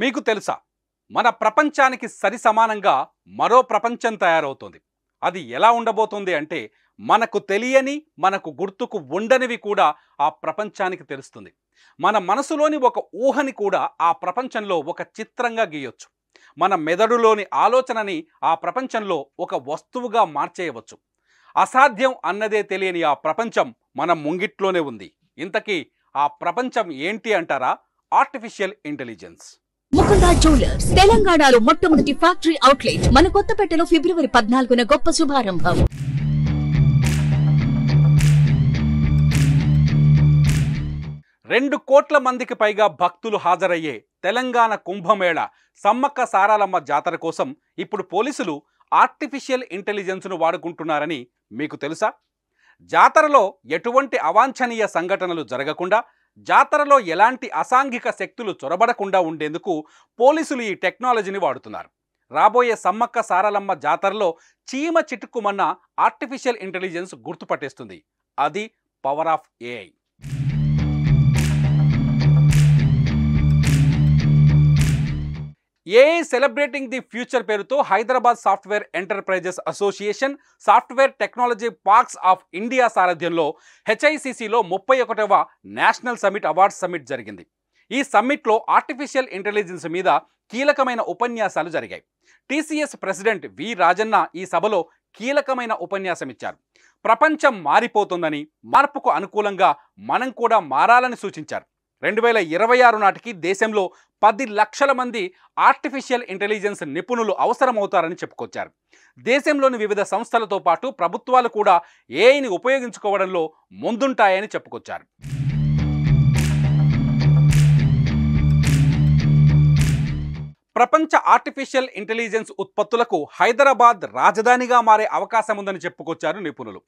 మీకు తెలుసా మన ప్రపంచానికి సరి సమానంగా మరో ప్రపంచం తయారవుతుంది అది ఎలా ఉండబోతుంది అంటే మనకు తెలియని మనకు గుర్తుకు ఉండనివి కూడా ఆ ప్రపంచానికి తెలుస్తుంది మన మనసులోని ఒక ఊహని కూడా ఆ ప్రపంచంలో ఒక చిత్రంగా గీయొచ్చు మన మెదడులోని ఆలోచనని ఆ ప్రపంచంలో ఒక వస్తువుగా మార్చేయవచ్చు అసాధ్యం అన్నదే తెలియని ఆ ప్రపంచం మన ముంగిట్లోనే ఉంది ఇంతకీ ఆ ప్రపంచం ఏంటి అంటారా ఆర్టిఫిషియల్ ఇంటెలిజెన్స్ ముకుంద జ్యువెలర్స్ తెలంగాణలో మొట్టమొదటి ఫ్యాక్టరీ అవుట్లెట్ మన కొత్తపేటలో ఫిబ్రవరి పద్నాలుగున గొప్ప శుభారంభం రెండు కోట్ల మందికి పైగా భక్తులు హాజరయ్యే తెలంగాణ కుంభమేళ సమ్మక్క సారాలమ్మ జాతర కోసం ఇప్పుడు పోలీసులు ఆర్టిఫిషియల్ ఇంటెలిజెన్స్ను వాడుకుంటున్నారని మీకు తెలుసా జాతరలో ఎటువంటి అవాంఛనీయ సంఘటనలు జరగకుండా జాతరలో ఎలాంటి అసాంఘిక శక్తులు చొరబడకుండా ఉండేందుకు పోలీసులు ఈ టెక్నాలజీని వాడుతున్నారు రాబోయే సమ్మక్క సారలమ్మ జాతరలో చీమ చిటుక్కుమన్న ఆర్టిఫిషియల్ ఇంటెలిజెన్స్ గుర్తుపట్టేస్తుంది అది power of AI AI celebrating the future పేరుతో Hyderabad software enterprises association software technology parks of India సారథ్యంలో హెచ్ఐసిసిలో ముప్పై ఒకటవ నేషనల్ సమిట్ అవార్డ్స్ సమిట్ జరిగింది ఈ సమ్మిట్లో ఆర్టిఫిషియల్ ఇంటెలిజెన్స్ మీద కీలకమైన ఉపన్యాసాలు జరిగాయి టీసీఎస్ ప్రెసిడెంట్ వి రాజన్న ఈ సభలో కీలకమైన ఉపన్యాసం ఇచ్చారు ప్రపంచం మారిపోతుందని మార్పుకు అనుకూలంగా మనం కూడా మారాలని సూచించారు రెండు వేల ఇరవై ఆరు నాటికి దేశంలో పది లక్షల మంది ఆర్టిఫిషియల్ ఇంటెలిజెన్స్ నిపుణులు అవసరమవుతారని చెప్పుకొచ్చారు దేశంలోని వివిధ సంస్థలతో పాటు ప్రభుత్వాలు కూడా ఏఐని ఉపయోగించుకోవడంలో ముందుంటాయని చెప్పుకొచ్చారు ప్రపంచ ఆర్టిఫిషియల్ ఇంటెలిజెన్స్ ఉత్పత్తులకు హైదరాబాద్ రాజధానిగా మారే అవకాశం ఉందని చెప్పుకొచ్చారు నిపుణులు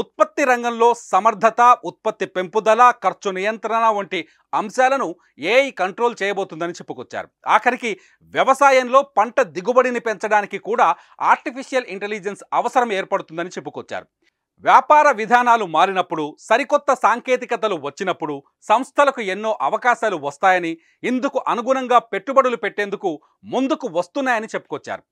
ఉత్పత్తి రంగంలో సమర్థత ఉత్పత్తి పెంపుదల ఖర్చు నియంత్రణ వంటి అంశాలను ఏఐ కంట్రోల్ చేయబోతుందని చెప్పుకొచ్చారు ఆఖరికి వ్యవసాయంలో పంట దిగుబడిని పెంచడానికి కూడా ఆర్టిఫిషియల్ ఇంటెలిజెన్స్ అవసరం ఏర్పడుతుందని చెప్పుకొచ్చారు వ్యాపార విధానాలు మారినప్పుడు సరికొత్త సాంకేతికతలు వచ్చినప్పుడు సంస్థలకు ఎన్నో అవకాశాలు వస్తాయని ఇందుకు అనుగుణంగా పెట్టుబడులు పెట్టేందుకు ముందుకు వస్తున్నాయని చెప్పుకొచ్చారు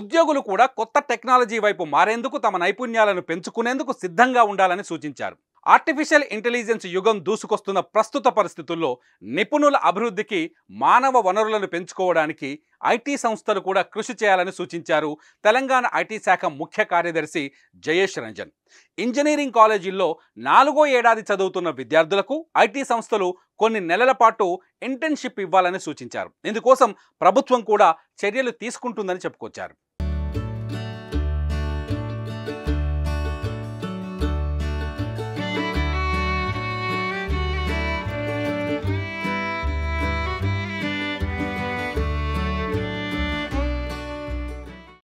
ఉద్యోగులు కూడా కొత్త టెక్నాలజీ వైపు మారేందుకు తమ నైపుణ్యాలను పెంచుకునేందుకు సిద్ధంగా ఉండాలని సూచించారు ఆర్టిఫిషియల్ ఇంటెలిజెన్స్ యుగం దూసుకొస్తున్న ప్రస్తుత పరిస్థితుల్లో నిపుణుల అభివృద్ధికి మానవ వనరులను పెంచుకోవడానికి ఐటీ సంస్థలు కూడా కృషి చేయాలని సూచించారు తెలంగాణ ఐటీ శాఖ ముఖ్య కార్యదర్శి జయేష్ రంజన్ ఇంజనీరింగ్ కాలేజీల్లో నాలుగో ఏడాది చదువుతున్న విద్యార్థులకు ఐటీ సంస్థలు కొన్ని నెలల పాటు ఇంటర్న్షిప్ ఇవ్వాలని సూచించారు ఇందుకోసం ప్రభుత్వం కూడా చర్యలు తీసుకుంటుందని చెప్పుకొచ్చారు